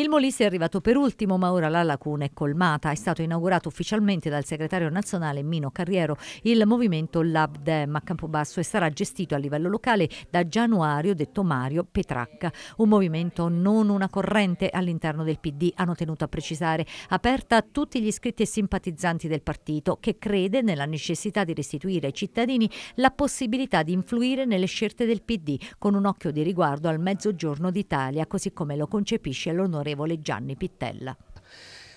Il Molise è arrivato per ultimo, ma ora la lacuna è colmata. È stato inaugurato ufficialmente dal segretario nazionale Mino Carriero il movimento Lab Dem a Campobasso e sarà gestito a livello locale da Gianuario, detto Mario Petracca. Un movimento non una corrente all'interno del PD, hanno tenuto a precisare, aperta a tutti gli iscritti e simpatizzanti del partito, che crede nella necessità di restituire ai cittadini la possibilità di influire nelle scelte del PD, con un occhio di riguardo al mezzogiorno d'Italia, così come lo concepisce l'onore l'onorevole Gianni Pittella.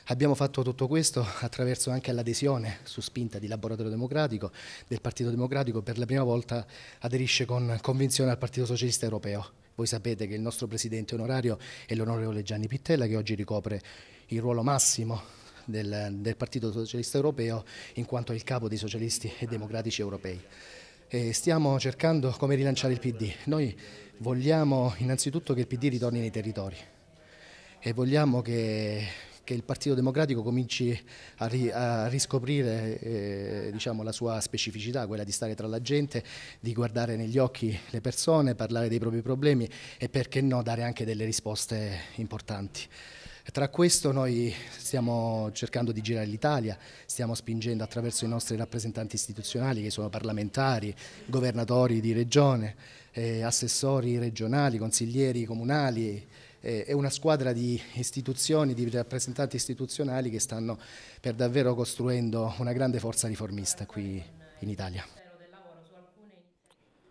Abbiamo fatto tutto questo attraverso anche l'adesione su spinta di Laboratorio Democratico del Partito Democratico per la prima volta aderisce con convinzione al Partito Socialista Europeo. Voi sapete che il nostro presidente onorario è l'onorevole Gianni Pittella che oggi ricopre il ruolo massimo del, del Partito Socialista Europeo in quanto è il capo dei socialisti e democratici europei. E stiamo cercando come rilanciare il PD. Noi vogliamo innanzitutto che il PD ritorni nei territori, e vogliamo che, che il Partito Democratico cominci a, ri, a riscoprire eh, diciamo, la sua specificità, quella di stare tra la gente, di guardare negli occhi le persone, parlare dei propri problemi e perché no dare anche delle risposte importanti. Tra questo noi stiamo cercando di girare l'Italia, stiamo spingendo attraverso i nostri rappresentanti istituzionali che sono parlamentari, governatori di regione, eh, assessori regionali, consiglieri comunali, eh, è una squadra di istituzioni, di rappresentanti istituzionali che stanno per davvero costruendo una grande forza riformista qui in Italia.